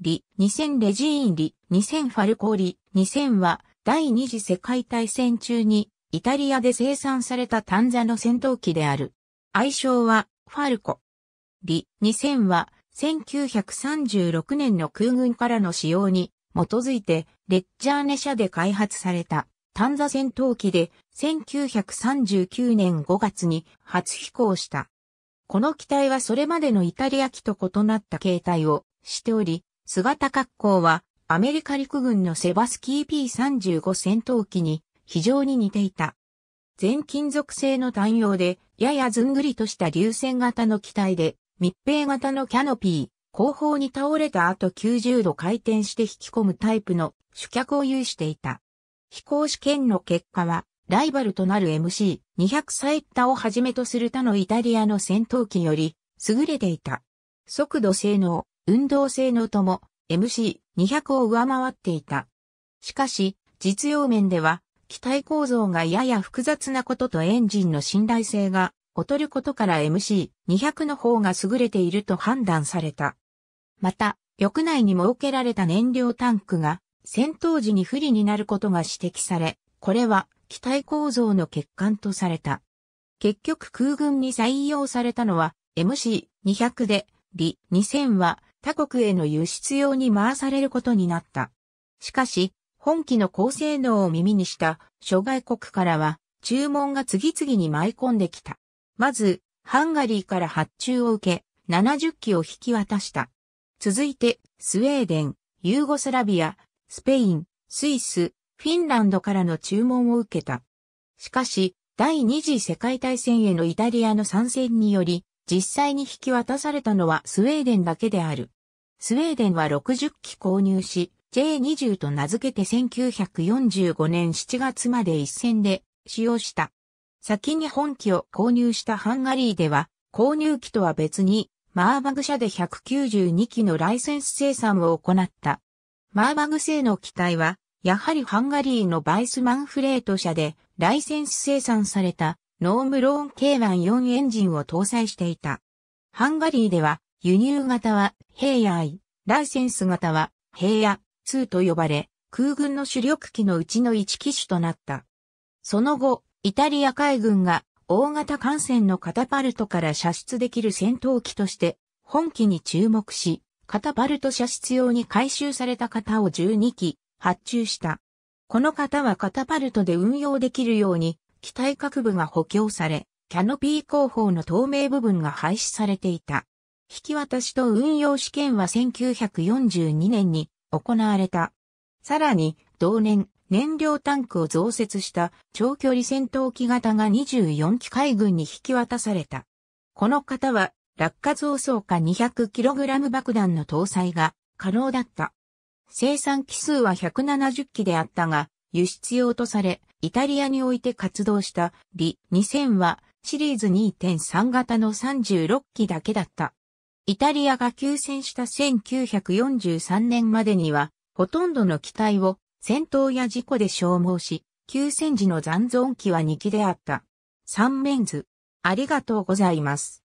リ、2000レジーンリ、2000ファルコーリ、2000は第二次世界大戦中にイタリアで生産された単座の戦闘機である。愛称はファルコ。リ、2000は1936年の空軍からの使用に基づいてレッジャーネ社で開発された単座戦闘機で1939年5月に初飛行した。この機体はそれまでのイタリア機と異なった形態をしており、姿格好はアメリカ陸軍のセバスキー P35 戦闘機に非常に似ていた。全金属製の単葉で、ややずんぐりとした流線型の機体で、密閉型のキャノピー、後方に倒れた後90度回転して引き込むタイプの主脚を有していた。飛行試験の結果は、ライバルとなる MC200 サイッタをはじめとする他のイタリアの戦闘機より優れていた。速度性能、運動性能とも MC200 を上回っていた。しかし、実用面では、機体構造がやや複雑なこととエンジンの信頼性が劣ることから MC200 の方が優れていると判断された。また、翼内に設けられた燃料タンクが戦闘時に不利になることが指摘され、これは機体構造の欠陥とされた。結局空軍に採用されたのは MC200 で、リ2000は他国への輸出用に回されることになった。しかし、本機の高性能を耳にした諸外国からは注文が次々に舞い込んできた。まず、ハンガリーから発注を受け、70機を引き渡した。続いて、スウェーデン、ユーゴスラビア、スペイン、スイス、フィンランドからの注文を受けた。しかし、第二次世界大戦へのイタリアの参戦により、実際に引き渡されたのはスウェーデンだけである。スウェーデンは60機購入し、J20 と名付けて1945年7月まで一戦で使用した。先に本機を購入したハンガリーでは、購入機とは別に、マーバグ社で192機のライセンス生産を行った。マーバグ製の機体は、やはりハンガリーのバイスマンフレート社で、ライセンス生産された、ノームローン K14 エンジンを搭載していた。ハンガリーでは、輸入型は平野愛、ライセンス型は平野2と呼ばれ、空軍の主力機のうちの1機種となった。その後、イタリア海軍が大型艦船のカタパルトから射出できる戦闘機として、本機に注目し、カタパルト射出用に回収された型を12機発注した。この型はカタパルトで運用できるように、機体各部が補強され、キャノピー後方の透明部分が廃止されていた。引き渡しと運用試験は1942年に行われた。さらに、同年、燃料タンクを増設した長距離戦闘機型が24機海軍に引き渡された。この型は落下増装下 200kg 爆弾の搭載が可能だった。生産機数は170機であったが、輸出用とされ、イタリアにおいて活動したリ2000はシリーズ2.3型の36機だけだった。イタリアが休戦した1943年までには、ほとんどの機体を戦闘や事故で消耗し、休戦時の残存機は2機であった。三面図。ありがとうございます。